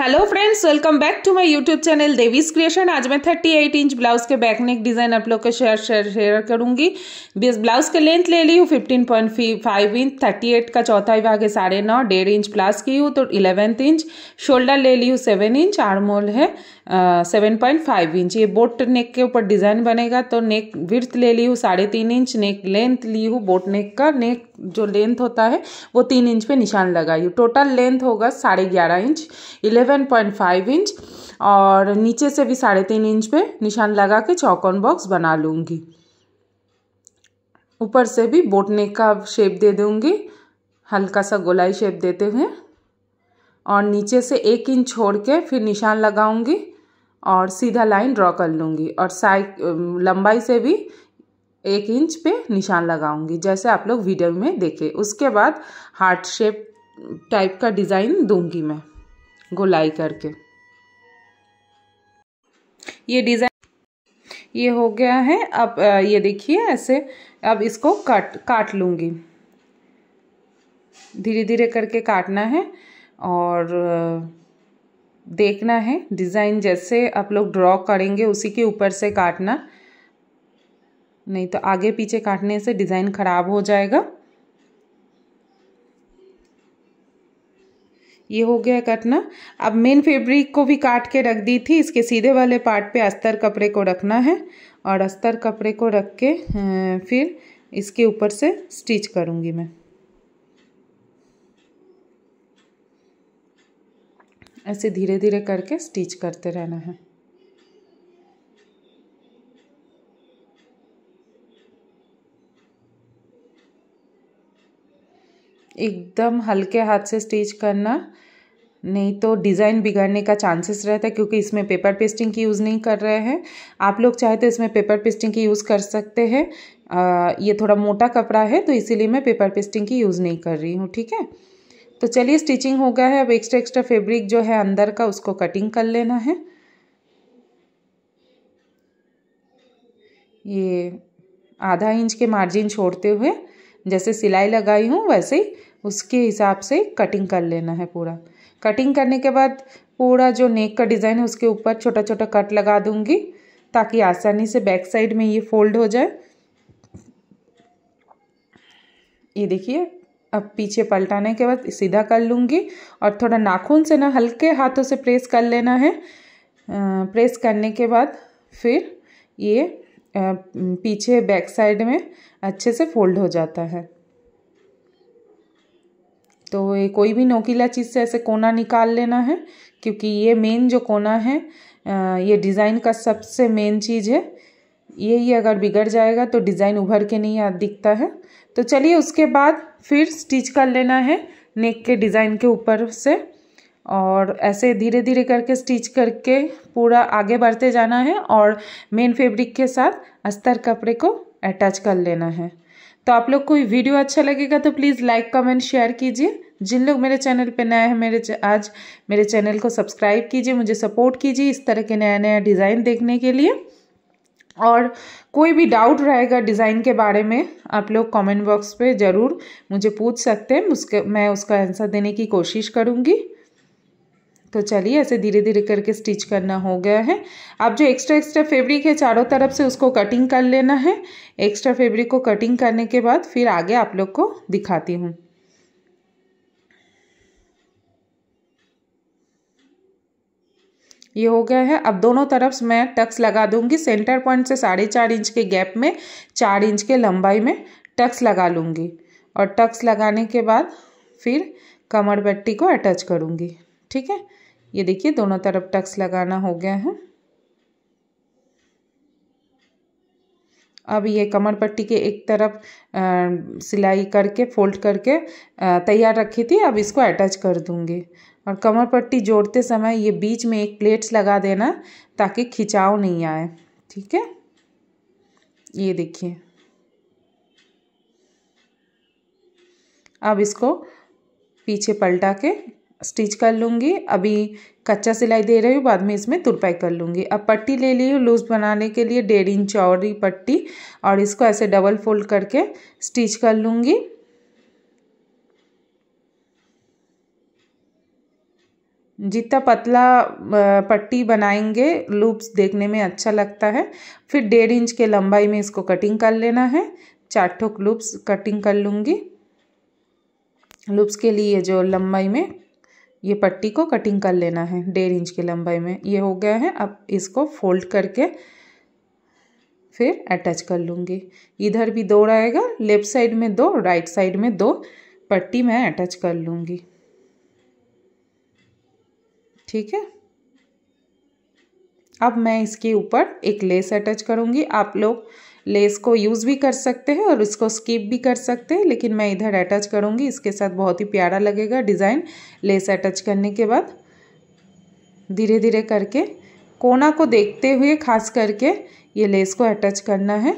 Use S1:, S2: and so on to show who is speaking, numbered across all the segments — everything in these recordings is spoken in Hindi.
S1: hello friends welcome back to my YouTube channel Devi's creation आज मैं 38 इंच ब्लाउज के बैक नेक डिज़ाइन आप लोग को शेयर शेयर शेयर करूंगी ब्लाउज के लेंथ ले ली हूँ 15.5 इंच 38 का चौथा विभाग है साढ़े नौ डेढ़ इंच प्लास की हूँ तो 11 इंच शोल्डर ले ली हूँ सेवन इंच आरमोल है सेवन पॉइंट फाइव इंच ये बोट नेक के ऊपर डिज़ाइन बनेगा तो नेक विर्थ ले ली हूँ साढ़े तीन इंच नेक लेंथ ली हूँ बोट नेक का नेक जो लेंथ होता है वो तीन इंच पे निशान लगाई हूँ टोटल लेंथ होगा साढ़े ग्यारह inch eleven seven point five inch और नीचे से भी साढ़े तीन इंच पे निशान लगा के चौकोन बॉक्स बना लूँगी ऊपर से भी बोटने का शेप दे दूँगी हल्का सा गोलाई शेप देते हुए और नीचे से एक इंच छोड़ के फिर निशान लगाऊँगी और सीधा लाइन ड्रॉ कर लूँगी और साइ लंबाई से भी एक इंच पे निशान लगाऊंगी जैसे आप लोग वीडियो में देखे उसके बाद हार्ट शेप टाइप का डिज़ाइन दूंगी मैं गोलाई करके ये डिज़ाइन ये हो गया है अब ये देखिए ऐसे अब इसको काट काट लूँगी धीरे धीरे करके काटना है और देखना है डिज़ाइन जैसे आप लोग ड्रॉ करेंगे उसी के ऊपर से काटना नहीं तो आगे पीछे काटने से डिज़ाइन ख़राब हो जाएगा ये हो गया कटना अब मेन फैब्रिक को भी काट के रख दी थी इसके सीधे वाले पार्ट पे अस्तर कपड़े को रखना है और अस्तर कपड़े को रख के फिर इसके ऊपर से स्टिच करूँगी मैं ऐसे धीरे धीरे करके स्टिच करते रहना है एकदम हल्के हाथ से स्टिच करना नहीं तो डिज़ाइन बिगड़ने का चांसेस रहता है क्योंकि इसमें पेपर पेस्टिंग की यूज़ नहीं कर रहे हैं आप लोग चाहे तो इसमें पेपर पेस्टिंग की यूज़ कर सकते हैं ये थोड़ा मोटा कपड़ा है तो इसीलिए मैं पेपर पेस्टिंग की यूज़ नहीं कर रही हूँ ठीक है तो चलिए स्टिचिंग हो गया है अब एक्स्ट्रा एक्स्ट्रा फेब्रिक जो है अंदर का उसको कटिंग कर लेना है ये आधा इंच के मार्जिन छोड़ते हुए जैसे सिलाई लगाई हूँ वैसे ही उसके हिसाब से कटिंग कर लेना है पूरा कटिंग करने के बाद पूरा जो नेक का डिज़ाइन है उसके ऊपर छोटा छोटा कट लगा दूंगी ताकि आसानी से बैक साइड में ये फोल्ड हो जाए ये देखिए अब पीछे पलटाने के बाद सीधा कर लूँगी और थोड़ा नाखून से ना हल्के हाथों से प्रेस कर लेना है प्रेस करने के बाद फिर ये पीछे बैक साइड में अच्छे से फोल्ड हो जाता है तो ये कोई भी नोकीला चीज़ से ऐसे कोना निकाल लेना है क्योंकि ये मेन जो कोना है ये डिज़ाइन का सबसे मेन चीज़ है ये ही अगर बिगड़ जाएगा तो डिज़ाइन उभर के नहीं दिखता है तो चलिए उसके बाद फिर स्टिच कर लेना है नेक के डिज़ाइन के ऊपर से और ऐसे धीरे धीरे करके स्टिच करके पूरा आगे बढ़ते जाना है और मेन फैब्रिक के साथ अस्तर कपड़े को अटैच कर लेना है तो आप लोग को वीडियो अच्छा लगेगा तो प्लीज़ लाइक कमेंट शेयर कीजिए जिन लोग मेरे चैनल पे नए हैं मेरे आज मेरे चैनल को सब्सक्राइब कीजिए मुझे सपोर्ट कीजिए इस तरह के नया नया डिज़ाइन देखने के लिए और कोई भी डाउट रहेगा डिज़ाइन के बारे में आप लोग कमेंट बॉक्स पे ज़रूर मुझे पूछ सकते हैं उसके मैं उसका आंसर देने की कोशिश करूँगी तो चलिए ऐसे धीरे धीरे करके स्टिच करना हो गया है अब जो एक्स्ट्रा एक्स्ट्रा फैब्रिक है चारों तरफ से उसको कटिंग कर लेना है एक्स्ट्रा फैब्रिक को कटिंग करने के बाद फिर आगे आप लोग को दिखाती हूँ ये हो गया है अब दोनों तरफ मैं टक्स लगा दूंगी सेंटर पॉइंट से साढ़े चार इंच के गैप में चार इंच के लंबाई में टक्स लगा लूंगी और टक्स लगाने के बाद फिर कमर पट्टी को अटैच करूँगी ठीक है ये देखिए दोनों तरफ टक्स लगाना हो गया है अब ये कमर पट्टी के एक तरफ आ, सिलाई करके फोल्ड करके तैयार रखी थी अब इसको अटैच कर दूंगी और कमर पट्टी जोड़ते समय ये बीच में एक प्लेट्स लगा देना ताकि खिंचाव नहीं आए ठीक है ये देखिए अब इसको पीछे पलटा के स्टिच कर लूँगी अभी कच्चा सिलाई दे रही हूँ बाद में इसमें तुरपाई कर लूँगी अब पट्टी ले ली हूँ लूज बनाने के लिए डेढ़ इंच चौड़ी पट्टी और इसको ऐसे डबल फोल्ड करके स्टिच कर लूँगी जितना पतला पट्टी बनाएंगे लूप्स देखने में अच्छा लगता है फिर डेढ़ इंच के लंबाई में इसको कटिंग कर लेना है चार ठोक लूप्स कटिंग कर लूँगी लूप्स के लिए जो लंबाई में ये पट्टी को कटिंग कर लेना है डेढ़ इंच की लंबाई में ये हो गया है अब इसको फोल्ड करके फिर अटैच कर लूँगी इधर भी दो रहेगा लेफ्ट साइड में दो राइट साइड में दो पट्टी मैं अटैच कर लूँगी ठीक है अब मैं इसके ऊपर एक लेस अटैच करूँगी आप लोग लेस को यूज़ भी कर सकते हैं और इसको स्किप भी कर सकते हैं लेकिन मैं इधर अटैच करूँगी इसके साथ बहुत ही प्यारा लगेगा डिज़ाइन लेस अटैच करने के बाद धीरे धीरे करके कोना को देखते हुए खास करके ये लेस को अटैच करना है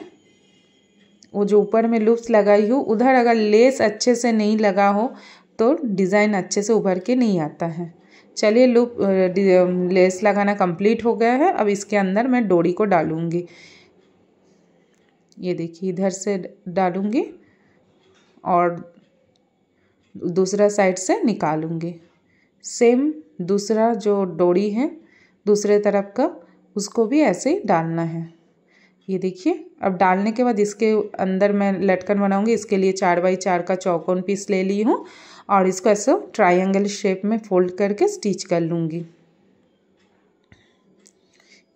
S1: वो जो ऊपर में लूप्स लगाई हो उधर अगर लेस अच्छे से नहीं लगा हो तो डिज़ाइन अच्छे से उभर के नहीं आता है चलिए लूप लेस लगाना कंप्लीट हो गया है अब इसके अंदर मैं डोरी को डालूंगी ये देखिए इधर से डालूंगी और दूसरा साइड से निकालूँगी सेम दूसरा जो डोरी है दूसरे तरफ का उसको भी ऐसे ही डालना है ये देखिए अब डालने के बाद इसके अंदर मैं लटकन बनाऊंगी इसके लिए चार बाई चार का चौकोन पीस ले ली हूँ और इसको ऐसे ट्रायंगल शेप में फोल्ड करके स्टिच कर लूँगी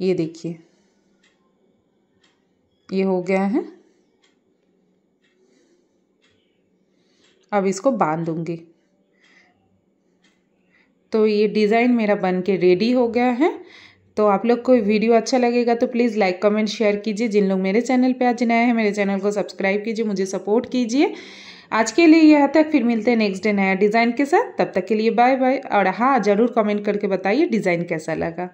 S1: ये देखिए ये हो गया है अब इसको बांध तो ये डिज़ाइन मेरा बन के रेडी हो गया है तो आप लोग को वीडियो अच्छा लगेगा तो प्लीज़ लाइक कमेंट शेयर कीजिए जिन लोग मेरे चैनल पे आज नए हैं मेरे चैनल को सब्सक्राइब कीजिए मुझे सपोर्ट कीजिए आज के लिए यह तक फिर मिलते हैं नेक्स्ट डे नया डिज़ाइन के साथ तब तक के लिए बाय बाय और हाँ ज़रूर कमेंट करके बताइए डिज़ाइन कैसा लगा